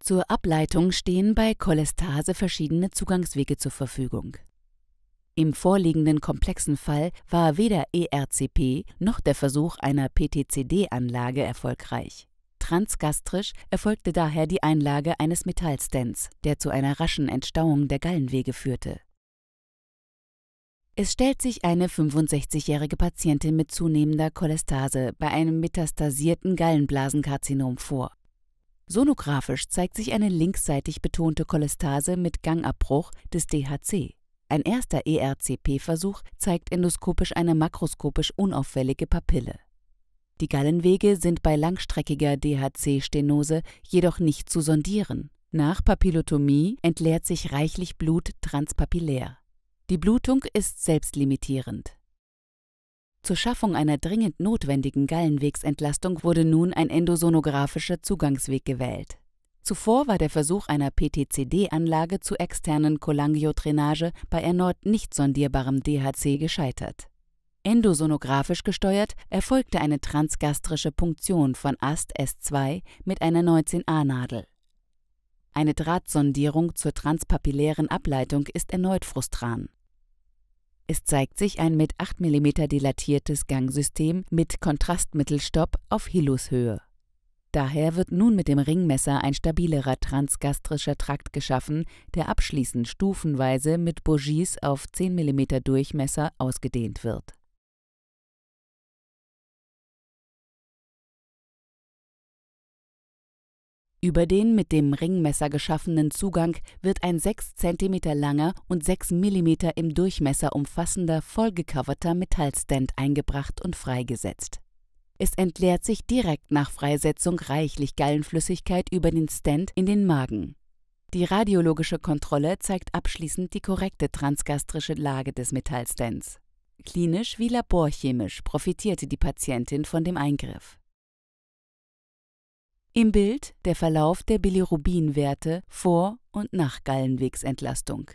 Zur Ableitung stehen bei Cholestase verschiedene Zugangswege zur Verfügung. Im vorliegenden komplexen Fall war weder ERCP noch der Versuch einer PTCD-Anlage erfolgreich. Transgastrisch erfolgte daher die Einlage eines Metallstents, der zu einer raschen Entstauung der Gallenwege führte. Es stellt sich eine 65-jährige Patientin mit zunehmender Cholestase bei einem metastasierten Gallenblasenkarzinom vor. Sonografisch zeigt sich eine linksseitig betonte Cholestase mit Gangabbruch des DHC. Ein erster ERCP-Versuch zeigt endoskopisch eine makroskopisch unauffällige Papille. Die Gallenwege sind bei langstreckiger DHC-Stenose jedoch nicht zu sondieren. Nach Papillotomie entleert sich reichlich Blut transpapillär. Die Blutung ist selbstlimitierend. Zur Schaffung einer dringend notwendigen Gallenwegsentlastung wurde nun ein endosonographischer Zugangsweg gewählt. Zuvor war der Versuch einer PTCD-Anlage zur externen Cholangiodrainage bei erneut nicht sondierbarem DHC gescheitert. Endosonografisch gesteuert erfolgte eine transgastrische Punktion von Ast S2 mit einer 19a-Nadel. Eine Drahtsondierung zur transpapillären Ableitung ist erneut frustran. Es zeigt sich ein mit 8 mm dilatiertes Gangsystem mit Kontrastmittelstopp auf Hilushöhe. Daher wird nun mit dem Ringmesser ein stabilerer transgastrischer Trakt geschaffen, der abschließend stufenweise mit Bogies auf 10 mm Durchmesser ausgedehnt wird Über den mit dem Ringmesser geschaffenen Zugang wird ein 6 cm langer und 6 mm im Durchmesser umfassender vollgecoverter Metallstand eingebracht und freigesetzt. Es entleert sich direkt nach Freisetzung reichlich Gallenflüssigkeit über den Stand in den Magen. Die radiologische Kontrolle zeigt abschließend die korrekte transgastrische Lage des Metallstands. Klinisch wie laborchemisch profitierte die Patientin von dem Eingriff. Im Bild der Verlauf der Bilirubinwerte vor und nach Gallenwegsentlastung